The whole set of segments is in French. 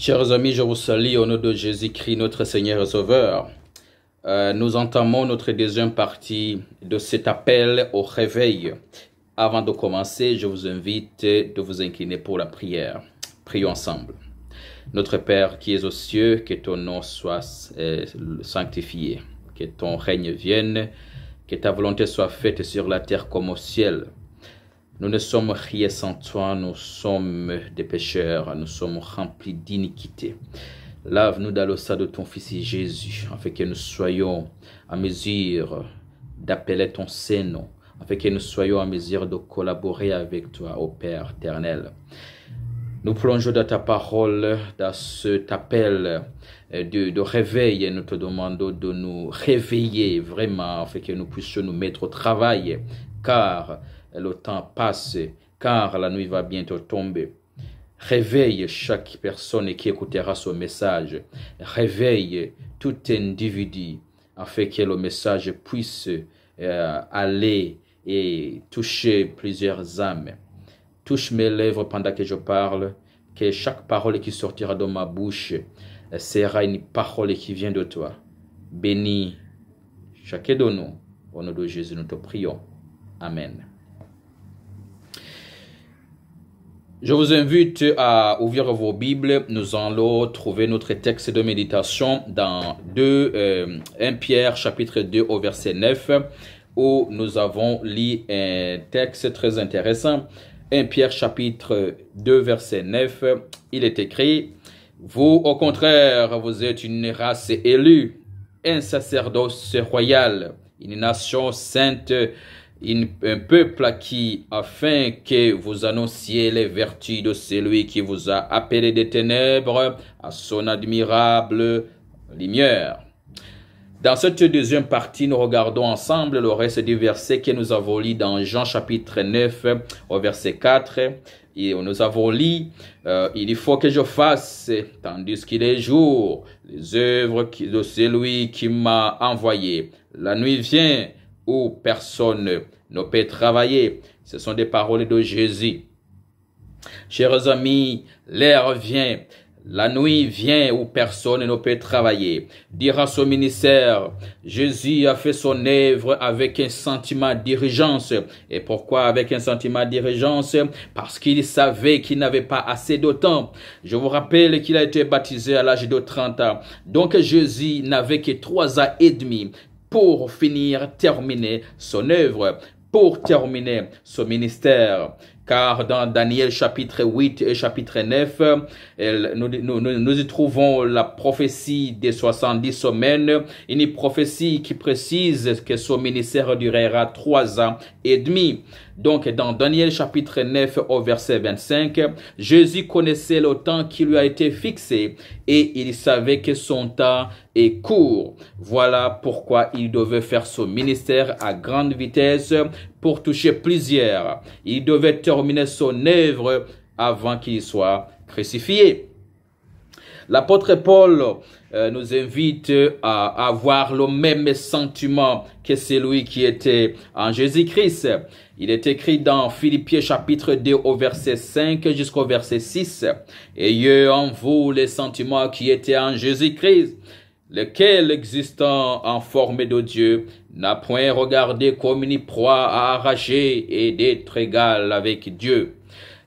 Chers amis, je vous salue au nom de Jésus-Christ, notre Seigneur et Sauveur. Euh, nous entamons notre deuxième partie de cet appel au réveil. Avant de commencer, je vous invite de vous incliner pour la prière. Prions ensemble. Notre Père qui es aux cieux, que ton nom soit euh, sanctifié, que ton règne vienne, que ta volonté soit faite sur la terre comme au ciel. Nous ne sommes rien sans toi, nous sommes des pécheurs, nous sommes remplis d'iniquité. Lave-nous dans le sang de ton Fils Jésus, afin que nous soyons à mesure d'appeler ton Saint-Nom, afin que nous soyons à mesure de collaborer avec toi, ô Père éternel. Nous plongeons dans ta parole, dans cet appel de, de réveil et nous te demandons de nous réveiller vraiment afin que nous puissions nous mettre au travail, car le temps passe, car la nuit va bientôt tomber. Réveille chaque personne qui écoutera ce message. Réveille tout individu afin que le message puisse euh, aller et toucher plusieurs âmes. Touche mes lèvres pendant que je parle, que chaque parole qui sortira de ma bouche euh, sera une parole qui vient de toi. Bénis chacun de nous. Au nom de Jésus, nous te prions. Amen. Je vous invite à ouvrir vos Bibles. Nous allons trouver notre texte de méditation dans 2, 1 euh, Pierre chapitre 2 au verset 9 où nous avons lu un texte très intéressant. 1 Pierre chapitre 2 verset 9, il est écrit, Vous au contraire, vous êtes une race élue, un sacerdoce royal, une nation sainte un peuple qui, afin que vous annonciez les vertus de celui qui vous a appelé des ténèbres à son admirable lumière. Dans cette deuxième partie, nous regardons ensemble le reste du verset que nous avons lu dans Jean chapitre 9 au verset 4. Et nous avons lu, euh, il faut que je fasse, tandis qu'il est jour, les œuvres de celui qui m'a envoyé. La nuit vient où personne ne peut travailler. Ce sont des paroles de Jésus. Chers amis, l'air vient, la nuit vient où personne ne peut travailler. Dira son ministère, Jésus a fait son œuvre avec un sentiment d'urgence. Et pourquoi avec un sentiment d'urgence Parce qu'il savait qu'il n'avait pas assez de temps. Je vous rappelle qu'il a été baptisé à l'âge de 30 ans. Donc Jésus n'avait que trois ans et demi pour finir, terminer son œuvre, pour terminer son ministère. Car dans Daniel chapitre 8 et chapitre 9, nous, y trouvons la prophétie des 70 semaines, une prophétie qui précise que son ministère durera trois ans et demi. Donc, dans Daniel chapitre 9 au verset 25, Jésus connaissait le temps qui lui a été fixé et il savait que son temps est court. Voilà pourquoi il devait faire son ministère à grande vitesse pour toucher plusieurs. Il devait terminer son œuvre avant qu'il soit crucifié. L'apôtre Paul euh, nous invite à avoir le même sentiment que celui qui était en Jésus-Christ. Il est écrit dans Philippiens chapitre 2 au verset 5 jusqu'au verset 6. Ayez en vous les sentiments qui étaient en Jésus-Christ, lequel existant en forme de Dieu, n'a point regardé comme une proie à arracher et d'être égal avec Dieu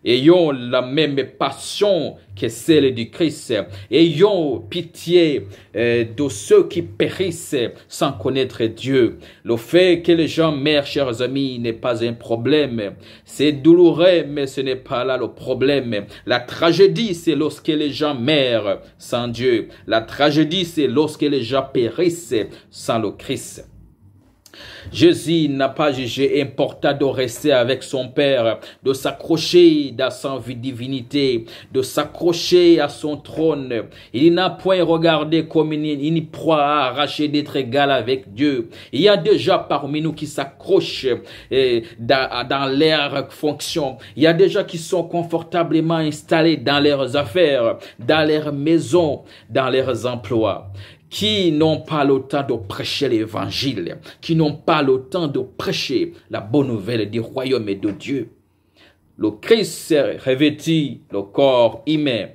Ayons la même passion que celle du Christ. Ayons pitié euh, de ceux qui périssent sans connaître Dieu. Le fait que les gens meurent, chers amis, n'est pas un problème. C'est douloureux, mais ce n'est pas là le problème. La tragédie, c'est lorsque les gens meurent sans Dieu. La tragédie, c'est lorsque les gens périssent sans le Christ. Jésus n'a pas jugé important de rester avec son Père, de s'accrocher à sa divinité, de s'accrocher à son trône. Il n'a point regardé comme une, proie à arracher d'être égal avec Dieu. Il y a déjà parmi nous qui s'accrochent eh, dans, dans leur fonction. Il y a déjà qui sont confortablement installés dans leurs affaires, dans leurs maisons, dans leurs emplois qui n'ont pas le temps de prêcher l'évangile, qui n'ont pas le temps de prêcher la bonne nouvelle du royaume et de Dieu. Le Christ s'est revêti le corps humain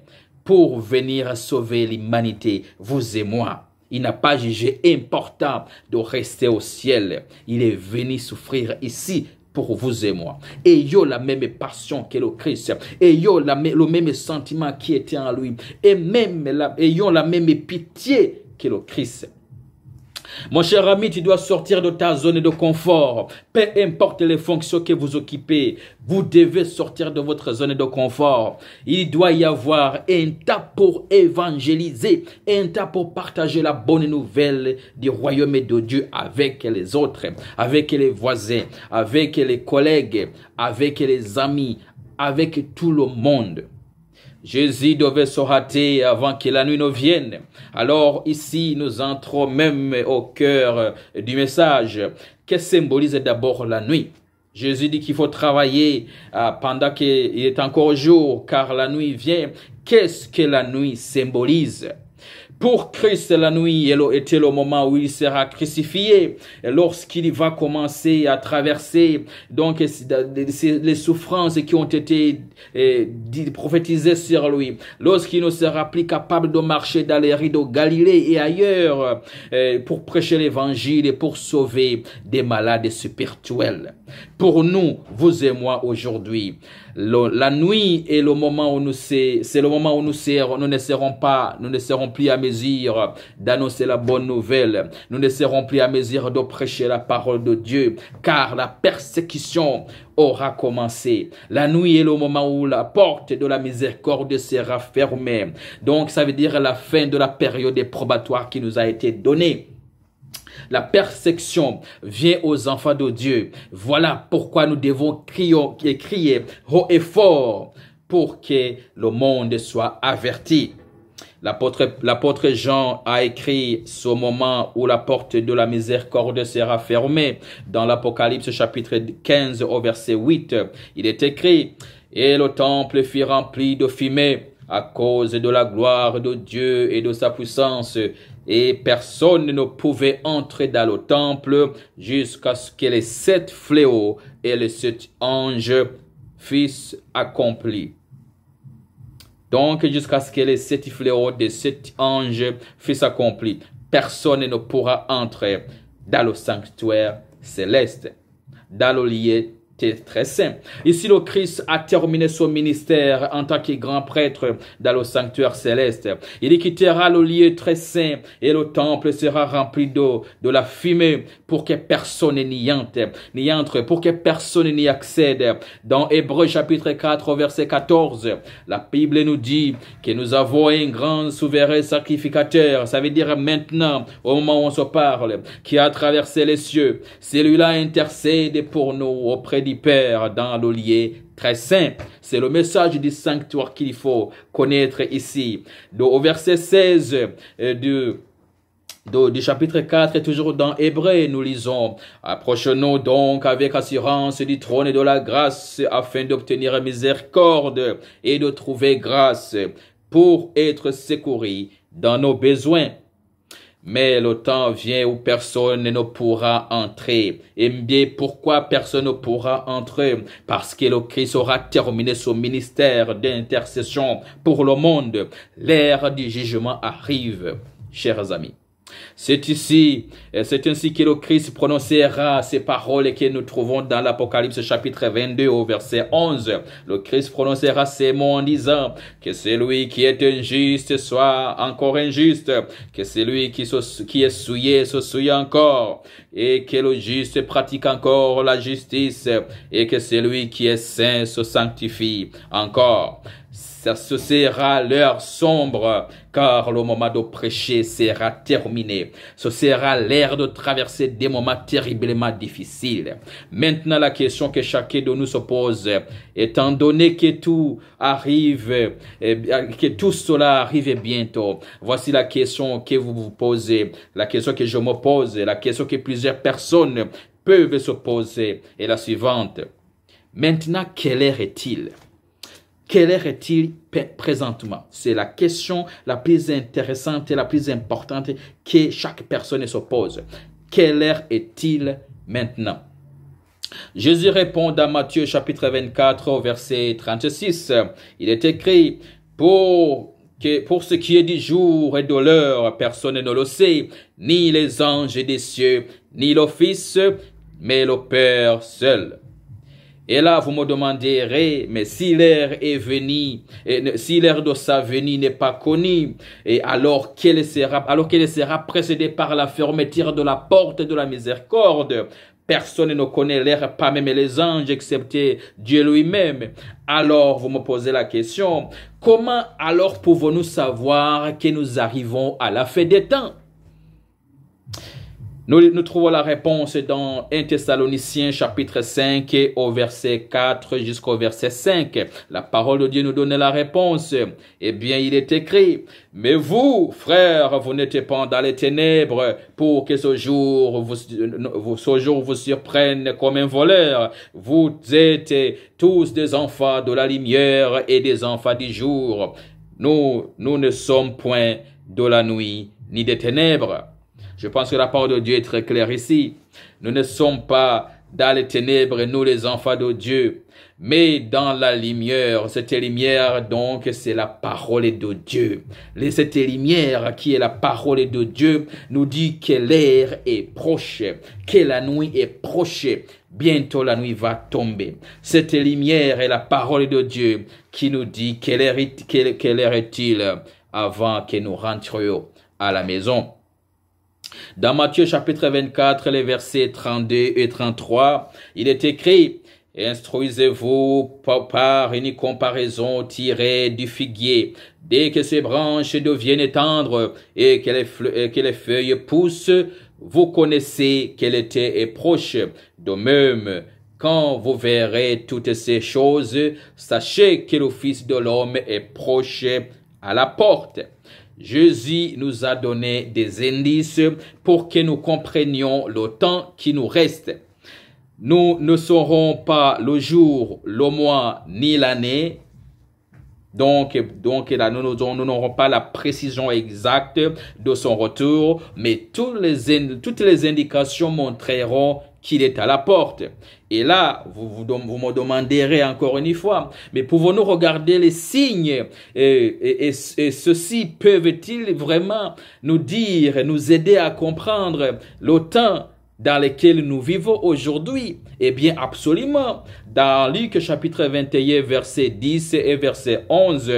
pour venir sauver l'humanité, vous et moi. Il n'a pas jugé important de rester au ciel. Il est venu souffrir ici pour vous et moi. Ayons la même passion que le Christ. Ayons la, le même sentiment qui était en lui. Et même ayons la même pitié le Mon cher ami, tu dois sortir de ta zone de confort. Peu importe les fonctions que vous occupez, vous devez sortir de votre zone de confort. Il doit y avoir un tas pour évangéliser, un tas pour partager la bonne nouvelle du royaume de Dieu avec les autres, avec les voisins, avec les collègues, avec les amis, avec tout le monde. Jésus devait se rater avant que la nuit ne vienne. Alors ici, nous entrons même au cœur du message. Que symbolise d'abord la nuit Jésus dit qu'il faut travailler euh, pendant qu'il est encore jour, car la nuit vient. Qu'est-ce que la nuit symbolise pour Christ, la nuit était le moment où il sera crucifié. Lorsqu'il va commencer à traverser donc les souffrances qui ont été eh, prophétisées sur lui, lorsqu'il ne sera plus capable de marcher dans les rideaux Galilée et ailleurs eh, pour prêcher l'évangile et pour sauver des malades spirituels. Pour nous, vous et moi aujourd'hui, la nuit est le moment où nous c'est le moment où nous serons, nous ne serons pas, nous ne serons plus à mesure d'annoncer la bonne nouvelle. Nous ne serons plus à mesure de prêcher la parole de Dieu, car la persécution aura commencé. La nuit est le moment où la porte de la miséricorde sera fermée. Donc, ça veut dire la fin de la période probatoire qui nous a été donnée. La perception vient aux enfants de Dieu. Voilà pourquoi nous devons crier, crier haut et fort pour que le monde soit averti. L'apôtre Jean a écrit ce moment où la porte de la miséricorde sera fermée. Dans l'Apocalypse chapitre 15 au verset 8, il est écrit, Et le temple fut rempli de fumée à cause de la gloire de Dieu et de sa puissance. Et personne ne pouvait entrer dans le temple jusqu'à ce que les sept fléaux et les sept anges fils accomplis. Donc, jusqu'à ce que les sept fléaux des sept anges fils accomplis, personne ne pourra entrer dans le sanctuaire céleste, dans le lieu très simple. Ici, le Christ a terminé son ministère en tant que grand prêtre dans le sanctuaire céleste. Il quittera le lieu très saint et le temple sera rempli d'eau, de la fumée, pour que personne n'y entre, n'y entre, pour que personne n'y accède. Dans Hébreu chapitre 4, verset 14, la Bible nous dit que nous avons un grand souverain sacrificateur. Ça veut dire maintenant, au moment où on se parle, qui a traversé les cieux. Celui-là intercède pour nous auprès Père dans l'olier très saint. C'est le message du sanctuaire qu'il faut connaître ici. au verset 16 euh, de du chapitre 4 toujours dans Hébreu, nous lisons Approchons-nous donc avec assurance du trône et de la grâce afin d'obtenir miséricorde et de trouver grâce pour être secouris dans nos besoins. Mais le temps vient où personne ne pourra entrer. Et eh bien pourquoi personne ne pourra entrer Parce que le Christ aura terminé son ministère d'intercession pour le monde. L'ère du jugement arrive, chers amis. C'est ici, c'est ainsi que le Christ prononcera ces paroles que nous trouvons dans l'Apocalypse chapitre 22 au verset 11. Le Christ prononcera ces mots en disant que celui qui est injuste soit encore injuste, que celui qui, qui est souillé se souille encore, et que le juste pratique encore la justice, et que celui qui est saint se sanctifie encore ce sera l'heure sombre, car le moment de prêcher sera terminé. Ce sera l'heure de traverser des moments terriblement difficiles. Maintenant, la question que chacun de nous se pose, étant donné que tout arrive, eh que tout cela arrive bientôt, voici la question que vous vous posez, la question que je me pose, la question que plusieurs personnes peuvent se poser est la suivante. Maintenant, quelle heure est-il? Quel est-il présentement C'est la question la plus intéressante et la plus importante que chaque personne se pose. Quel heure est-il maintenant Jésus répond à Matthieu chapitre 24 verset 36. Il est écrit pour que pour ce qui est du jour et de l'heure, personne ne le sait, ni les anges des cieux, ni le Fils, mais le Père seul. Et là, vous me demanderez, mais si l'ère est venue, et si l'air de sa venue n'est pas connue, et alors qu'elle sera, alors qu'elle sera précédée par la fermeture de la porte de la miséricorde, Personne ne connaît l'air, pas même les anges, excepté Dieu lui-même. Alors, vous me posez la question, comment alors pouvons-nous savoir que nous arrivons à la fin des temps nous, trouvons la réponse dans 1 Thessaloniciens chapitre 5 au verset 4 jusqu'au verset 5. La parole de Dieu nous donne la réponse. Eh bien, il est écrit, mais vous, frères, vous n'êtes pas dans les ténèbres pour que ce jour vous, ce jour vous surprenne comme un voleur. Vous êtes tous des enfants de la lumière et des enfants du jour. Nous, nous ne sommes point de la nuit ni des ténèbres. Je pense que la parole de Dieu est très claire ici. Nous ne sommes pas dans les ténèbres, nous les enfants de Dieu, mais dans la lumière. Cette lumière, donc, c'est la parole de Dieu. cette lumière qui est la parole de Dieu nous dit que l'air est proche, que la nuit est proche. Bientôt la nuit va tomber. Cette lumière est la parole de Dieu qui nous dit quelle heure est-il avant que nous rentrions à la maison. Dans Matthieu chapitre 24, les versets 32 et 33, il est écrit, Instruisez-vous par une comparaison tirée du figuier. Dès que ses branches deviennent tendres et que les, feuilles poussent, vous connaissez qu'elle était est proche. De même, quand vous verrez toutes ces choses, sachez que le Fils de l'homme est proche à la porte. Jésus nous a donné des indices pour que nous comprenions le temps qui nous reste. Nous ne saurons pas le jour, le mois, ni l'année. Donc, donc là, nous n'aurons pas la précision exacte de son retour, mais les, toutes les indications montreront qu'il est à la porte. Et là, vous, vous, vous, me demanderez encore une fois, mais pouvons-nous regarder les signes et, ceci et, peuvent-ils vraiment nous dire, nous aider à comprendre le temps dans lequel nous vivons aujourd'hui Eh bien, absolument. Dans Luc chapitre 21, verset 10 et verset 11,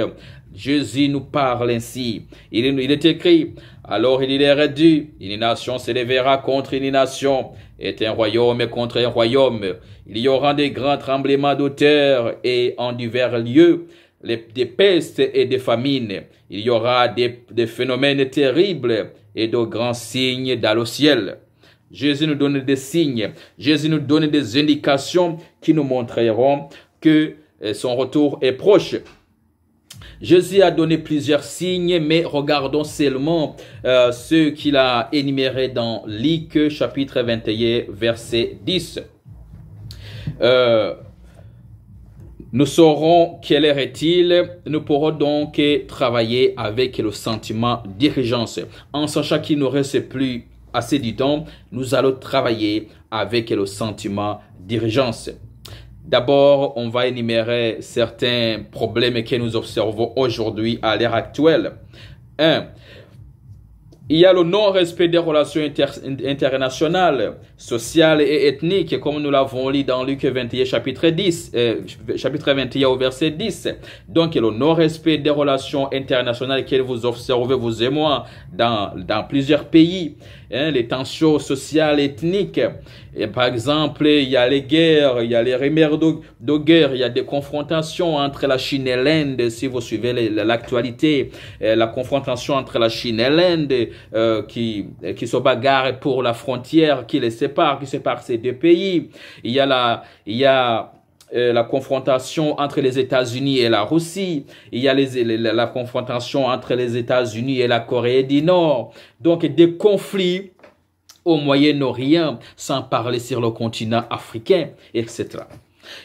Jésus nous parle ainsi. Il, est écrit, alors il est réduit, une nation s'élèvera contre une nation est un royaume contre un royaume. Il y aura des grands tremblements de terre et en divers lieux, des pestes et des famines. Il y aura des, des phénomènes terribles et de grands signes dans le ciel. Jésus nous donne des signes, Jésus nous donne des indications qui nous montreront que euh, son retour est proche. Jésus a donné plusieurs signes, mais regardons seulement euh, ceux qu'il a énumérés dans Luc chapitre 21, verset 10. Euh, nous saurons quel est-il. Nous pourrons donc travailler avec le sentiment d'urgence. En sachant qu'il ne reste plus assez du temps, nous allons travailler avec le sentiment d'urgence. D'abord, on va énumérer certains problèmes que nous observons aujourd'hui à l'ère actuelle. 1. Il y a le non-respect des relations internationales, sociales et ethniques, comme nous l'avons lu dans Luc 21, chapitre 10, euh, chapitre 21 au verset 10. Donc, le non-respect des relations internationales que vous observez, vous et moi, dans, dans plusieurs pays. Hein, les tensions sociales, ethniques. Et par exemple, il y a les guerres, il y a les rumeurs de, guerre, il y a des confrontations entre la Chine et l'Inde, si vous suivez l'actualité, euh, la confrontation entre la Chine et l'Inde euh, qui, qui se bagarre pour la frontière qui les sépare, qui sépare ces deux pays. Il y a la, il y a euh, la confrontation entre les États-Unis et la Russie. Il y a la, la confrontation entre les États-Unis et la Corée du Nord. Donc des conflits au Moyen-Orient, sans parler sur le continent africain, etc.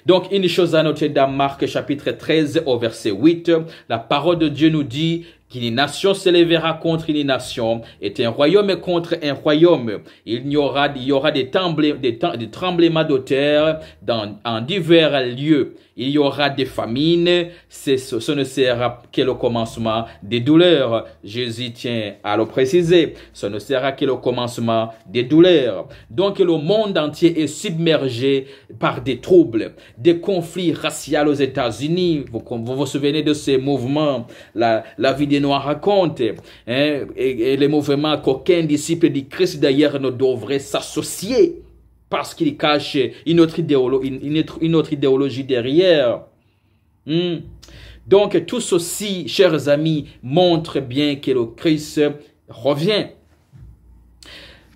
Donc, une chose à noter dans Marc chapitre 13 au verset 8, la parole de Dieu nous dit, qu'une nation s'élèvera contre une nation et un royaume contre un royaume. Il y aura, des, tremblements de terre dans, en divers lieux il y aura des famines, ce ne sera que le commencement des douleurs. Jésus tient à le préciser, ce ne sera que le commencement des douleurs. Donc le monde entier est submergé par des troubles, des conflits raciaux aux États-Unis. Vous, vous, souvenez de ces mouvements, la, vie des Noirs raconte, hein, et les mouvements qu'aucun disciple du Christ d'ailleurs ne devrait s'associer parce qu'il cache une autre, idéologie, derrière. Hmm. Donc tout ceci, chers amis, montre bien que le Christ revient.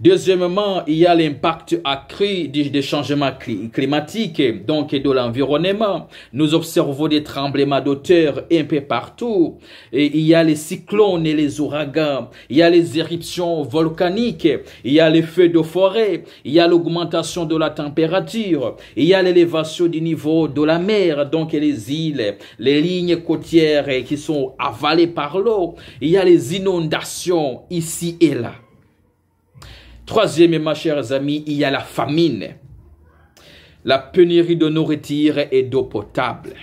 Deuxièmement, il y a l'impact accru des changements climatiques, donc de l'environnement. Nous observons des tremblements d'auteur un peu partout. Et il y a les cyclones et les ouragans. Il y a les éruptions volcaniques. Il y a les feux de forêt. Il y a l'augmentation de la température. Il y a l'élévation du niveau de la mer, donc les îles, les lignes côtières qui sont avalées par l'eau. Il y a les inondations ici et là ma chers amis, il y a la famine. La pénurie de nourriture et d'eau potable.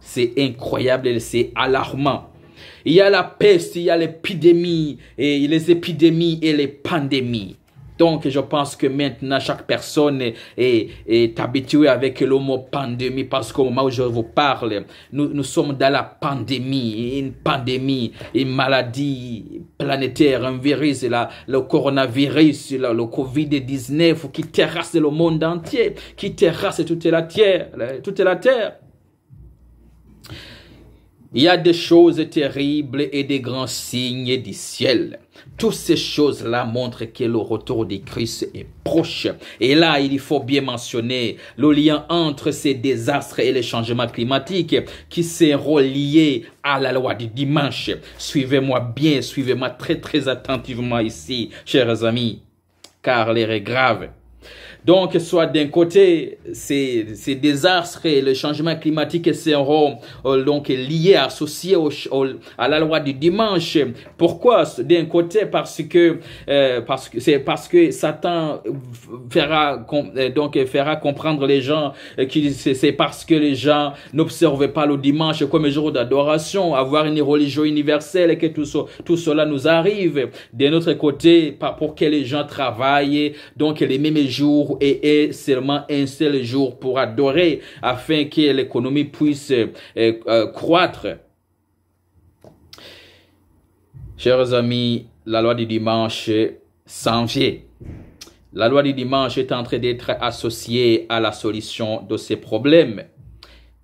C'est incroyable c'est alarmant. Il y a la peste, il y a l'épidémie, et les épidémies et les pandémies. Donc, je pense que maintenant, chaque personne est, est, habituée avec le mot pandémie parce qu'au moment où je vous parle, nous, sommes dans la pandémie, une pandémie, une maladie planétaire, un virus, la, le coronavirus, le Covid-19 qui terrasse le monde entier, qui terrasse toute la terre, toute la terre. Il y a des choses terribles et des grands signes du ciel. Toutes ces choses-là montrent que le retour du Christ est proche. Et là, il faut bien mentionner le lien entre ces désastres et les changements climatiques qui s'est relié à la loi du dimanche. Suivez-moi bien, suivez-moi très très attentivement ici, chers amis, car l'air est grave. Donc, soit d'un côté, c'est ces, désastres et le changement climatique seront euh, donc liés, associés au, à la loi du dimanche. Pourquoi D'un côté, parce que euh, parce que c'est parce que Satan fera euh, donc fera comprendre les gens que c'est parce que les gens n'observent pas le dimanche comme jour d'adoration, avoir une religion universelle et que tout, tout cela nous arrive. D'un autre côté, pas pour que les gens travaillent donc les mêmes jours et, est seulement un seul jour pour adorer afin que l'économie puisse euh, euh, croître. Chers amis, la loi du dimanche s'en vient. La loi du dimanche est en train d'être associée à la solution de ces problèmes.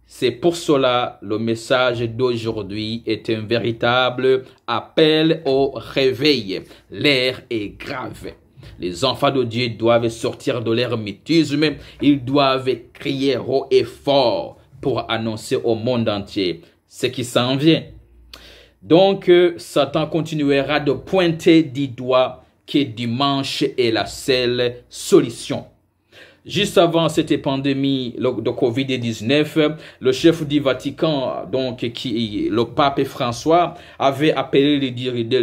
C'est pour cela le message d'aujourd'hui est un véritable appel au réveil. L'air est grave. Les enfants de Dieu doivent sortir de l'hermétisme. Ils doivent crier haut et fort pour annoncer au monde entier ce qui s'en vient. Donc, euh, Satan continuera de pointer du doigt que dimanche est la seule solution Juste avant cette pandémie de Covid-19, le chef du Vatican, donc qui, le pape François, avait appelé les,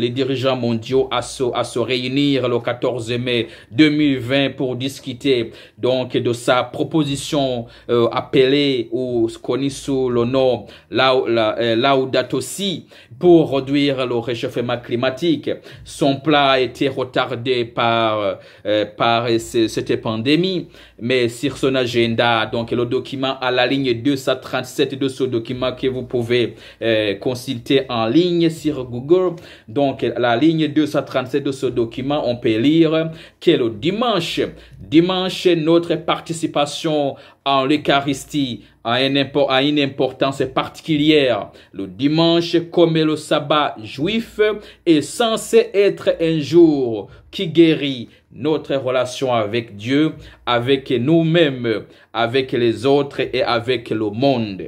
dirigeants mondiaux à se, réunir le 14 mai 2020 pour discuter donc de sa proposition euh, appelée ou connue sous le nom euh, Laudato Si pour réduire le réchauffement climatique. Son plat a été retardé par, euh, par cette pandémie mais sur son agenda. Donc, le document à la ligne 237 de ce document que vous pouvez euh, consulter en ligne sur Google. Donc, la ligne 237 de ce document, on peut lire que le dimanche, dimanche, notre participation en l'Eucharistie a, une importance particulière. Le dimanche, comme le sabbat juif, est censé être un jour qui guérit notre relation avec Dieu, avec nous-mêmes, avec les autres et avec le monde.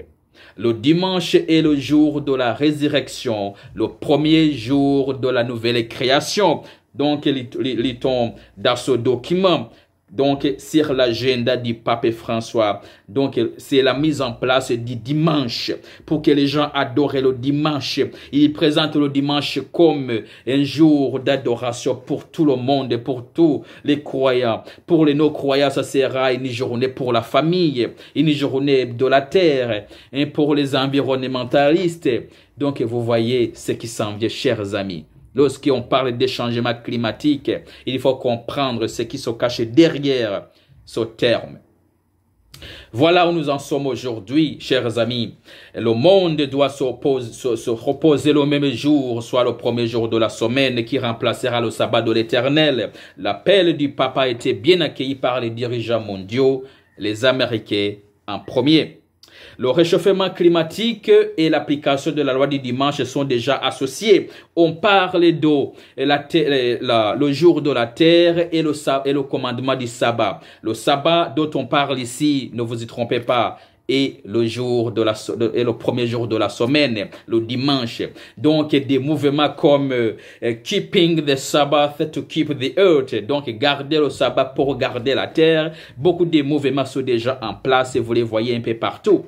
Le dimanche est le jour de la résurrection, le premier jour de la nouvelle création. Donc, lit-on dans ce document, donc sur l'agenda du pape François. Donc c'est la mise en place du dimanche pour que les gens adorent le dimanche. Il présente le dimanche comme un jour d'adoration pour tout le monde, pour tous les croyants. Pour les non-croyants, ça sera une journée pour la famille, une journée de la terre, et hein, pour les environnementalistes. Donc vous voyez ce qui s'en vient, chers amis. Lorsqu'on parle des changements climatiques, il faut comprendre ce qui se cache derrière ce terme. Voilà où nous en sommes aujourd'hui, chers amis. Le monde doit se, reposer le même jour, soit le premier jour de la semaine qui remplacera le sabbat de l'éternel. L'appel du papa a été bien accueilli par les dirigeants mondiaux, les Américains en premier. Le réchauffement climatique et l'application de la loi du dimanche sont déjà associés. On parle d'eau, le jour de la terre et le, et le commandement du sabbat. Le sabbat dont on parle ici, ne vous y trompez pas, et le jour de la le premier jour de la semaine, le dimanche. Donc des mouvements comme euh, keeping the Sabbath to keep the earth, donc garder le sabbat pour garder la terre. Beaucoup de mouvements sont déjà en place et vous les voyez un peu partout.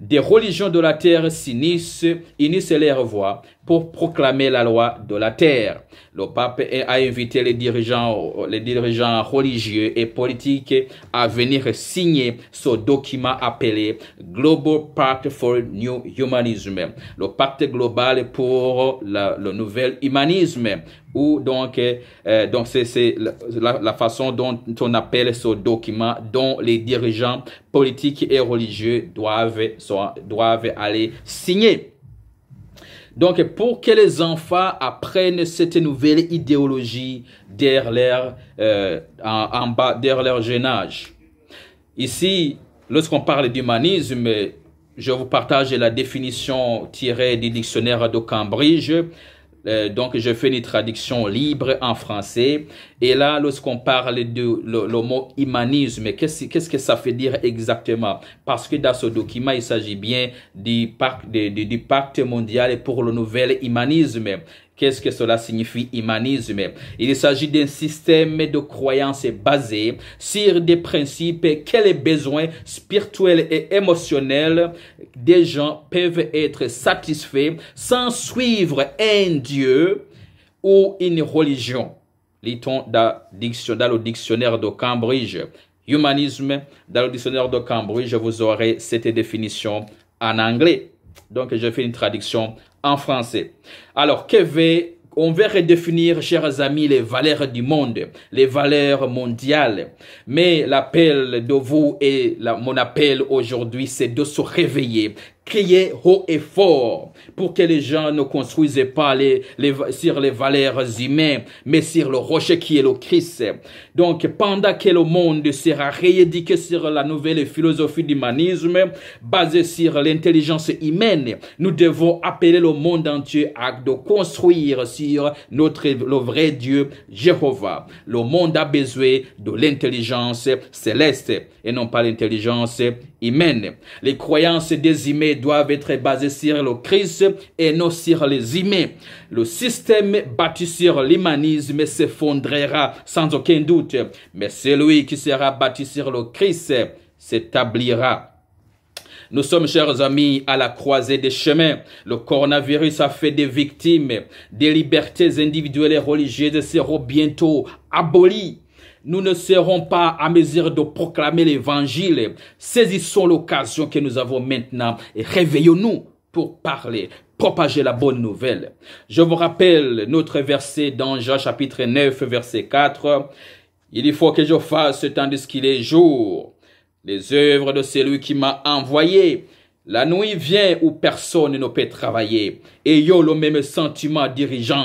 des religions de la terre s'unissent, unissent leurs voix pour proclamer la loi de la terre. Le pape a invité les dirigeants, les dirigeants religieux et politiques à venir signer ce document appelé Global Pact for New Humanism, le pacte global pour le nouvel humanisme, ou donc euh, donc c'est la, la, façon dont on appelle ce document dont les dirigeants politiques et religieux doivent doivent aller signer. Donc, pour que les enfants apprennent cette nouvelle idéologie derrière euh, en, bas, derrière leur jeune âge. Ici, lorsqu'on parle d'humanisme, je vous partage la définition tirée du dictionnaire de Cambridge euh, donc, je fais une traduction libre en français. Et là, lorsqu'on parle de le, mot humanisme, qu'est-ce que ça fait dire exactement Parce que dans ce document, il s'agit bien du pacte, du mondial pour le nouvel humanisme. Qu'est-ce que cela signifie humanisme Il s'agit d'un système de croyances basé sur des principes et quels besoins spirituels et émotionnels des gens peuvent être satisfaits sans suivre un Dieu ou une religion. Lit-on dans le dictionnaire de Cambridge. Humanisme, dans le dictionnaire de Cambridge, vous aurez cette définition en anglais. Donc, je fais une traduction en français. Alors, que veut on veut redéfinir, chers amis, les valeurs du monde, les valeurs mondiales. Mais l'appel de vous et mon appel aujourd'hui, c'est de se réveiller crier haut et fort pour que les gens ne construisent pas les, sur les valeurs humaines, mais sur le rocher qui est le Christ. Donc, pendant que le monde sera réédité sur la nouvelle philosophie d'humanisme basée sur l'intelligence humaine, nous devons appeler le monde entier à de construire sur notre, le vrai Dieu, Jéhovah. Le monde a besoin de l'intelligence céleste et non pas l'intelligence humaine. Les croyances des doivent être basés sur le Christ et non sur les humains. Le système bâti sur l'humanisme s'effondrera sans aucun doute, mais celui qui sera bâti sur le Christ s'établira. Nous sommes, chers amis, à la croisée des chemins. Le coronavirus a fait des victimes. Des libertés individuelles et religieuses seront bientôt abolies nous ne serons pas à mesure de proclamer l'évangile. Saisissons l'occasion que nous avons maintenant et réveillons-nous pour parler, propager la bonne nouvelle. Je vous rappelle notre verset dans Jean chapitre 9, verset 4. Il faut que je fasse tandis qu'il est jour les œuvres de celui qui m'a envoyé la nuit vient où personne ne peut travailler. Ayons le même sentiment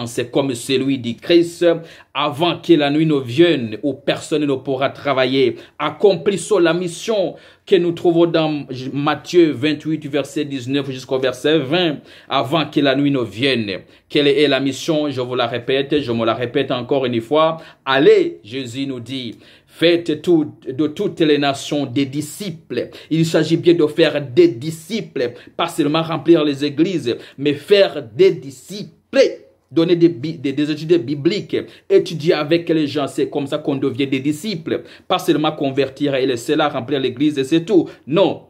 c'est comme celui du Christ avant que la nuit ne vienne où personne ne pourra travailler. Accomplissons la mission que nous trouvons dans Matthieu 28, verset 19 jusqu'au verset 20, avant que la nuit ne vienne. Quelle est la mission Je vous la répète, je me la répète encore une fois. Allez, Jésus nous dit. Faites de toutes les nations des disciples. Il s'agit bien de faire des disciples, pas seulement remplir les églises, mais faire des disciples donner des, des, études bibliques, étudier avec les gens. C'est comme ça qu'on devient des disciples. Pas seulement convertir et laisser là, remplir l'église et c'est tout. Non.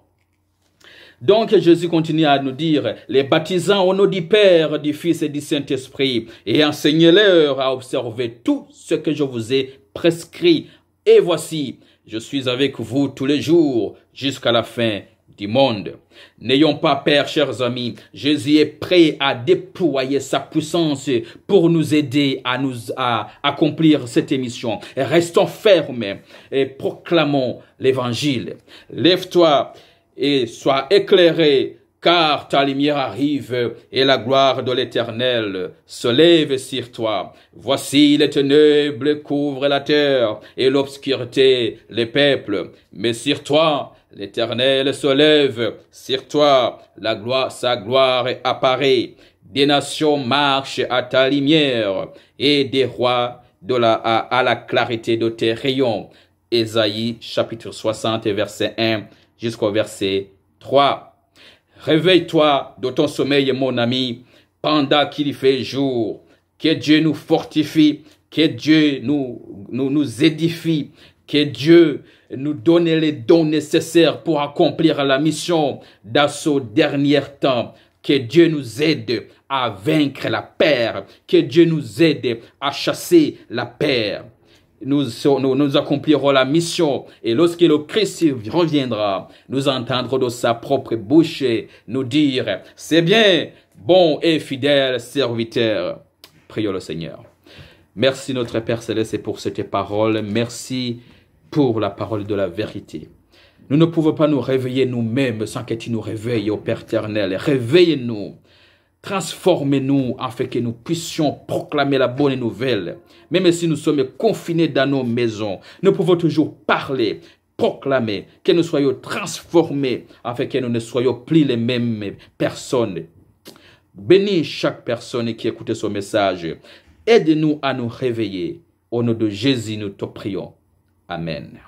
Donc Jésus continue à nous dire, les baptisants au nom du Père, du Fils et du Saint-Esprit, et enseignez-leur à observer tout ce que je vous ai prescrit et voici, je suis avec vous tous les jours jusqu'à la fin du monde. N'ayons pas peur, chers amis. Jésus est prêt à déployer sa puissance pour nous aider à nous à accomplir cette émission. restons fermes et proclamons l'évangile. Lève-toi et sois éclairé car ta lumière arrive et la gloire de l'Éternel se lève sur toi. Voici les ténèbres couvrent la terre et l'obscurité les peuples, mais sur toi l'Éternel se lève, sur toi la gloire, sa gloire apparaît. Des nations marchent à ta lumière et des rois de la, à, la clarté de tes rayons. Ésaïe chapitre 60 verset 1 jusqu'au verset 3. Réveille-toi de ton sommeil, mon ami, pendant qu'il fait jour. Que Dieu nous fortifie, que Dieu nous, nous, édifie, que Dieu nous donne les dons nécessaires pour accomplir la mission dans ce dernier temps. Que Dieu nous aide à vaincre la peur. Que Dieu nous aide à chasser la peur nous, nous, accomplirons la mission. Et lorsque le Christ reviendra, nous entendrons de sa propre bouche nous dire, c'est bien, bon et fidèle serviteur. Prions le Seigneur. Merci notre Père Céleste pour cette parole. Merci pour la parole de la vérité. Nous ne pouvons pas nous réveiller nous-mêmes sans que nous réveille au Père éternel. Réveille-nous Transformez-nous afin que nous puissions proclamer la bonne nouvelle. Même si nous sommes confinés dans nos maisons, nous pouvons toujours parler, proclamer, que nous soyons transformés afin que nous ne soyons plus les mêmes personnes. Bénis chaque personne qui écoute ce message. Aide-nous à nous réveiller. Au nom de Jésus, nous te prions. Amen.